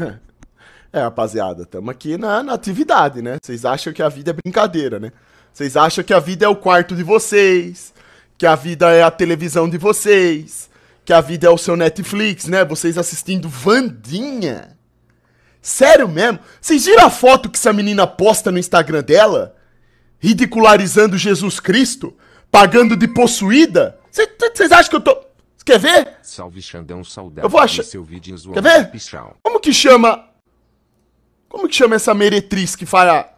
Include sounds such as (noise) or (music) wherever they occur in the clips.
(laughs) É, rapaziada, estamos aqui na, na, atividade, né? Vocês acham que a vida é brincadeira, né? Vocês acham que a vida é o quarto de vocês, que a vida é a televisão de vocês, que a vida é o seu Netflix, né? Vocês assistindo Vandinha. Sério mesmo? Vocês viram a foto que essa menina posta no Instagram dela? Ridicularizando Jesus Cristo? Pagando de possuída? Vocês acham que eu tô. Quer ver? Salve Xandão, saudade. Eu vou achar. Seu vídeo Quer ver? Pichal. Como que chama? Como que chama essa meretriz que fala?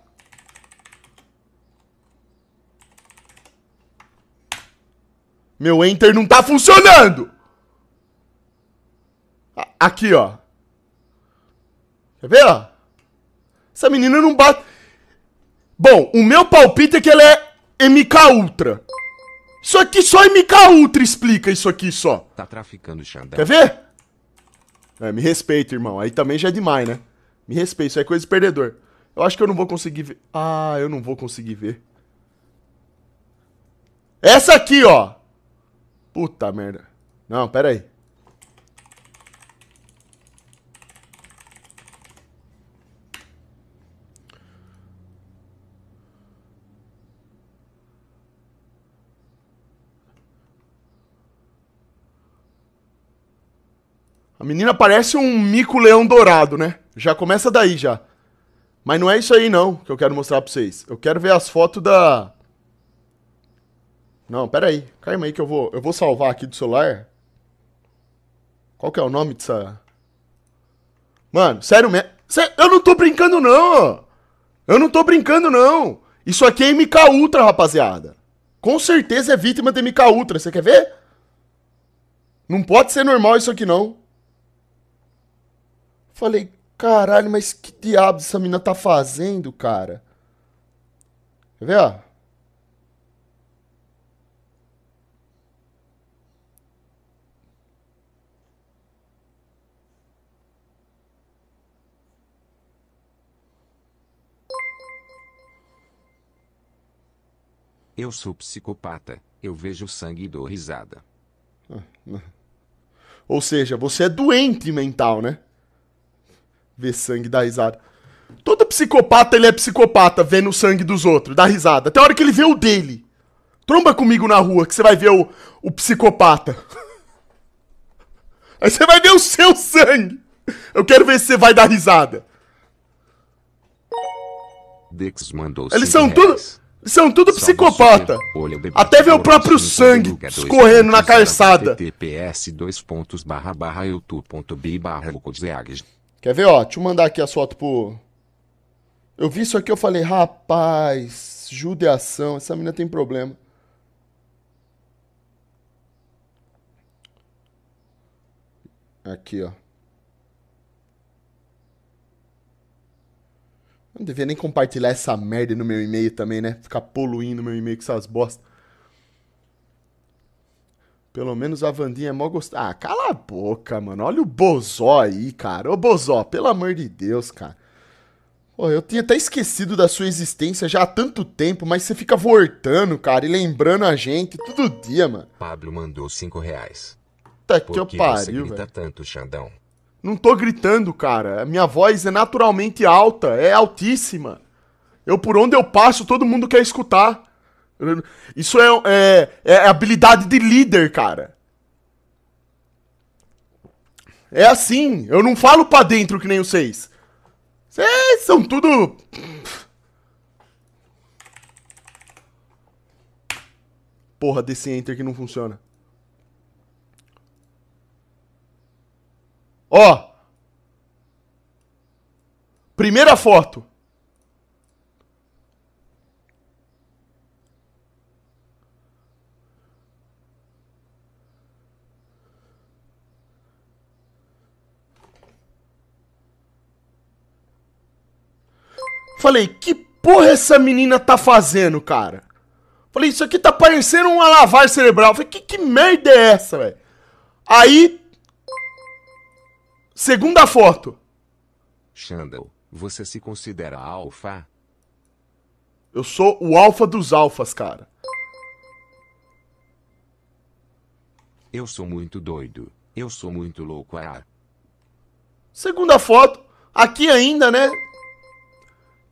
Meu enter não tá funcionando. Aqui, ó. Quer ver, ó? Essa menina não bate. Bom, o meu palpite é que ela é MK Ultra. Isso aqui só MK Ultra explica isso aqui só. Tá traficando Xandão. Quer ver? É, me respeita, irmão. Aí também já é demais, né? Me respeita, isso é coisa de perdedor. Eu acho que eu não vou conseguir ver. Ah, eu não vou conseguir ver. Essa aqui, ó. Puta merda. Não, pera aí. menina parece um mico leão dourado, né? Já começa daí já. Mas não é isso aí não que eu quero mostrar pra vocês. Eu quero ver as fotos da... Não, pera aí. Calma aí que eu vou, eu vou salvar aqui do celular. Qual que é o nome dessa... Mano, sério mesmo. Eu não tô brincando não. Eu não tô brincando não. Isso aqui é MK Ultra, rapaziada. Com certeza é vítima de MK Ultra. Você quer ver? Não pode ser normal isso aqui não. Falei, caralho, mas que diabo essa mina tá fazendo, cara? Quer ver, ó? Eu sou psicopata, eu vejo sangue e dou risada. Ah, né? Ou seja, você é doente mental, né? Ver sangue, dá risada. Todo psicopata, ele é psicopata, vendo o sangue dos outros, dá risada. Até a hora que ele vê o dele. Tromba comigo na rua, que você vai ver o, o psicopata. (laughs) Aí você vai ver o seu sangue. Eu quero ver se você vai dar risada. Dex mandou Eles são tudo, são tudo psicopata. Até ver o próprio sangue escorrendo na calçada. Quer ver, ó? Deixa eu mandar aqui a foto pro... Eu vi isso aqui, eu falei, rapaz, judiação, essa menina tem problema. Aqui, ó. não devia nem compartilhar essa merda no meu e-mail também, né? Ficar poluindo meu e-mail com essas bostas. Pelo menos a Vandinha é mó gostosa. Ah, cala a boca, mano. Olha o Bozó aí, cara. Ô, Bozó, pelo amor de Deus, cara. Pô, eu tinha até esquecido da sua existência já há tanto tempo, mas você fica voltando, cara, e lembrando a gente todo dia, mano. Pablo mandou cinco reais. Tá que eu pariu, velho. tanto, Xandão? Não tô gritando, cara. A minha voz é naturalmente alta, é altíssima. Eu, por onde eu passo, todo mundo quer escutar. Isso é, é, é habilidade de líder, cara. É assim. Eu não falo pra dentro que nem vocês. Vocês são tudo. Porra, desse enter que não funciona. Ó. Primeira foto. Falei, que porra essa menina tá fazendo, cara? Falei, isso aqui tá parecendo uma lavagem cerebral. Falei, que, que merda é essa, velho? Aí. Segunda foto. Xandal, você se considera alfa? Eu sou o alfa dos alfas, cara. Eu sou muito doido. Eu sou muito louco, ah. Segunda foto. Aqui ainda, né?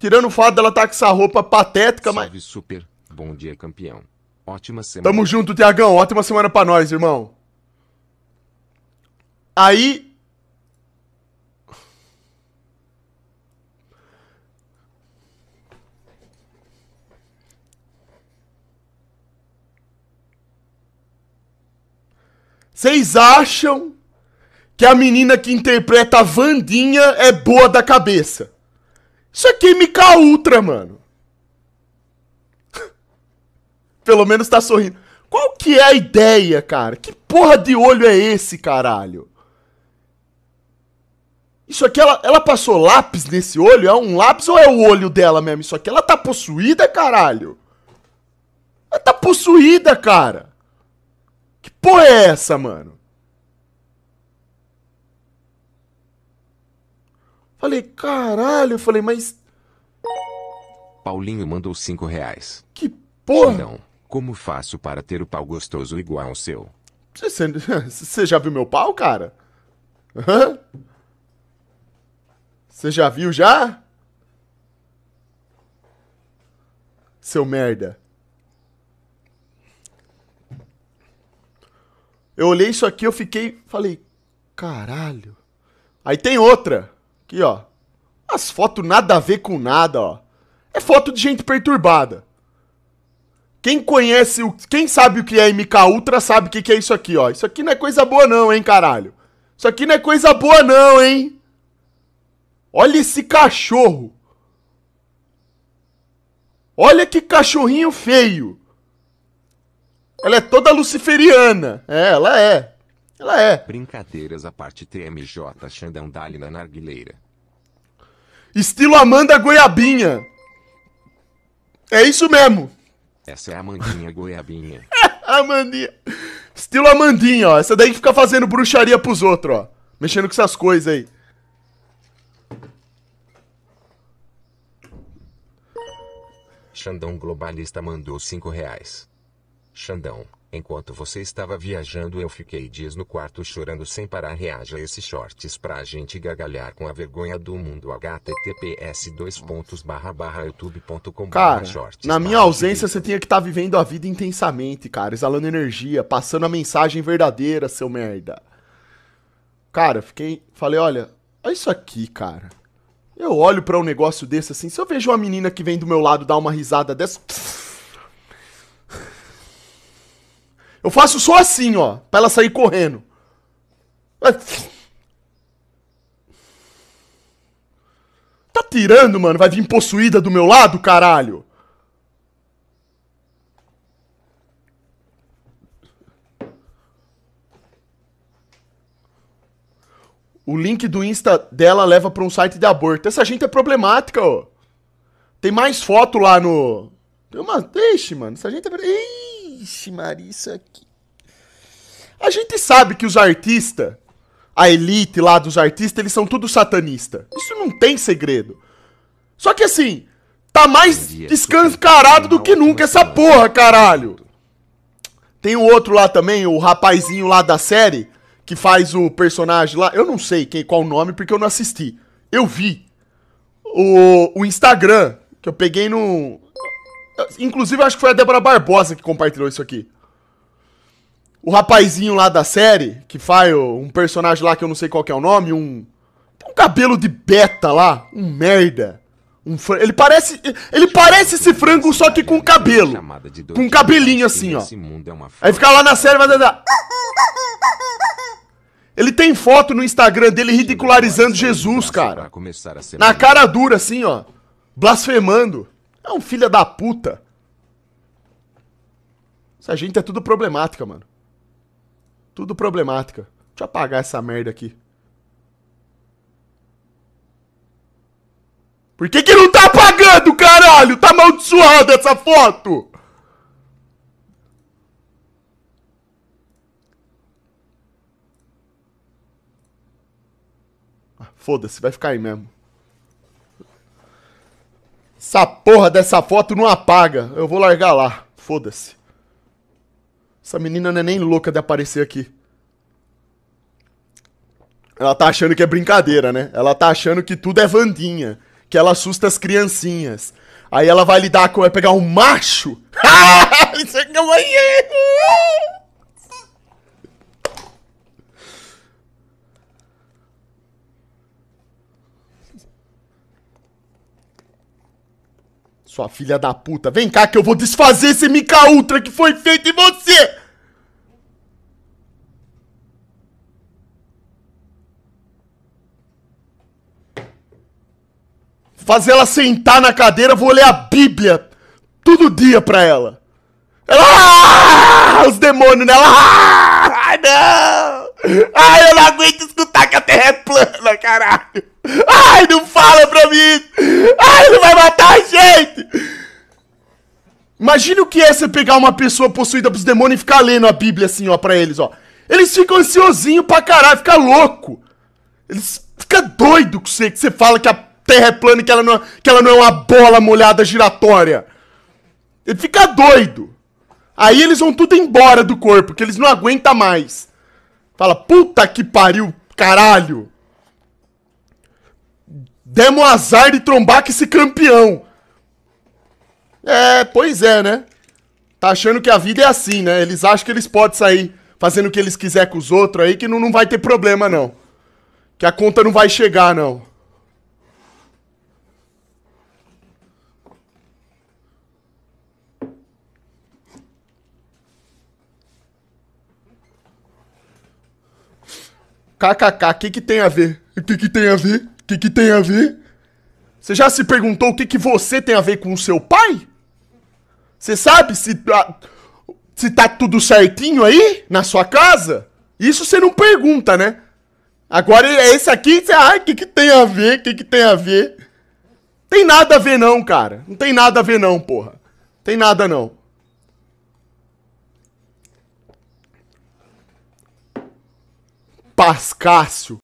Tirando o fato dela estar tá com essa roupa patética, Salve, mas. super. Bom dia, campeão. Ótima semana. Tamo junto, Tiagão. Ótima semana pra nós, irmão. Aí. Vocês acham que a menina que interpreta a Vandinha é boa da cabeça? Isso aqui é MK Ultra, mano. (laughs) Pelo menos tá sorrindo. Qual que é a ideia, cara? Que porra de olho é esse, caralho? Isso aqui, ela, ela passou lápis nesse olho? É um lápis ou é o olho dela mesmo? Isso aqui, ela tá possuída, caralho? Ela tá possuída, cara. Que porra é essa, mano? Falei, caralho, eu falei, mas. Paulinho mandou cinco reais. Que porra! Não, como faço para ter o pau gostoso igual ao seu? (laughs) Você já viu meu pau, cara? Hã? Você já viu já? Seu merda. Eu olhei isso aqui, eu fiquei. Falei, caralho. Aí tem outra. Aqui, ó. As fotos nada a ver com nada, ó. É foto de gente perturbada. Quem conhece, o, quem sabe o que é MK Ultra sabe o que, que é isso aqui, ó. Isso aqui não é coisa boa não, hein, caralho. Isso aqui não é coisa boa não, hein. Olha esse cachorro. Olha que cachorrinho feio. Ela é toda luciferiana. É, ela é. Ela é. Brincadeiras à parte TMJ Xandão Dali na narguileira. Estilo Amanda Goiabinha. É isso mesmo. Essa é a Amandinha Goiabinha. (laughs) Amandinha. Estilo Amandinha, ó. Essa daí que fica fazendo bruxaria pros outros, ó. Mexendo com essas coisas aí. Xandão Globalista mandou 5 reais. Xandão, Enquanto você estava viajando, eu fiquei dias no quarto chorando sem parar. Reaja esses shorts pra gente gargalhar com a vergonha do mundo. https dois pontos barra youtube.com Cara, shorts, na minha ausência você tinha que estar tá vivendo a vida intensamente, cara. Exalando energia, passando a mensagem verdadeira, seu merda. Cara, fiquei... Falei, olha, olha é isso aqui, cara. Eu olho para um negócio desse assim, se eu vejo uma menina que vem do meu lado dar uma risada dessa... Eu faço só assim, ó, pra ela sair correndo. Tá tirando, mano? Vai vir possuída do meu lado, caralho? O link do Insta dela leva para um site de aborto. Essa gente é problemática, ó. Tem mais foto lá no. Tem uma. Ixi, mano. Essa gente é. Ih! Vixe, Marissa, aqui. A gente sabe que os artistas, a elite lá dos artistas, eles são tudo satanista. Isso não tem segredo. Só que assim, tá mais escancarado do que nunca essa porra, caralho. Tem o outro lá também, o rapazinho lá da série, que faz o personagem lá. Eu não sei quem, qual o nome, porque eu não assisti. Eu vi. O, o Instagram, que eu peguei no, Inclusive, acho que foi a Débora Barbosa que compartilhou isso aqui. O rapazinho lá da série, que faz um personagem lá que eu não sei qual que é o nome, um. Tem um cabelo de beta lá, um merda. Um Ele parece. Ele parece esse frango, só que com cabelo. Com um cabelinho assim, ó. É Aí fica lá na série, vai dar. Ele tem foto no Instagram dele ridicularizando Jesus, cara. Na cara dura, assim, ó. Blasfemando. É um filho da puta. Essa gente é tudo problemática, mano. Tudo problemática. Deixa eu apagar essa merda aqui. Por que que não tá apagando, caralho? Tá amaldiçoada essa foto! Ah, foda-se, vai ficar aí mesmo. Essa porra dessa foto não apaga. Eu vou largar lá. Foda-se. Essa menina não é nem louca de aparecer aqui. Ela tá achando que é brincadeira, né? Ela tá achando que tudo é Vandinha. Que ela assusta as criancinhas. Aí ela vai lidar com. Vai pegar um macho? (laughs) Isso aqui é, é Sua filha da puta, vem cá que eu vou desfazer esse MK Ultra que foi feito em você! Fazer ela sentar na cadeira, vou ler a Bíblia todo dia pra ela. Ela! Ah, os demônios nela! Né? Ah, ai, não! Ai, eu não aguento escutar que a terra é plana, caralho! Ai, não fala pra mim! Ai, não vai matar a gente! Imagina o que é você pegar uma pessoa possuída pros demônios e ficar lendo a Bíblia assim, ó, pra eles, ó. Eles ficam ansiosinhos pra caralho, fica louco. Eles ficam doido com você, que você fala que a terra é plana e que ela não, é, que ela não é uma bola molhada giratória. Ele fica doido. Aí eles vão tudo embora do corpo, que eles não aguentam mais. Fala, puta que pariu, caralho. Demos azar de trombar com esse campeão. É, pois é, né? Tá achando que a vida é assim, né? Eles acham que eles podem sair fazendo o que eles quiser com os outros aí, que não, não vai ter problema, não. Que a conta não vai chegar, não. KKK, o que que tem a ver? O que que tem a ver? O que que tem a ver? Você já se perguntou o que que você tem a ver com o seu pai? Você sabe se tá, se tá tudo certinho aí na sua casa? Isso você não pergunta, né? Agora é esse aqui, você, ai, ah, o que, que tem a ver? O que, que tem a ver? Tem nada a ver não, cara. Não tem nada a ver não, porra. Tem nada não. Pascácio.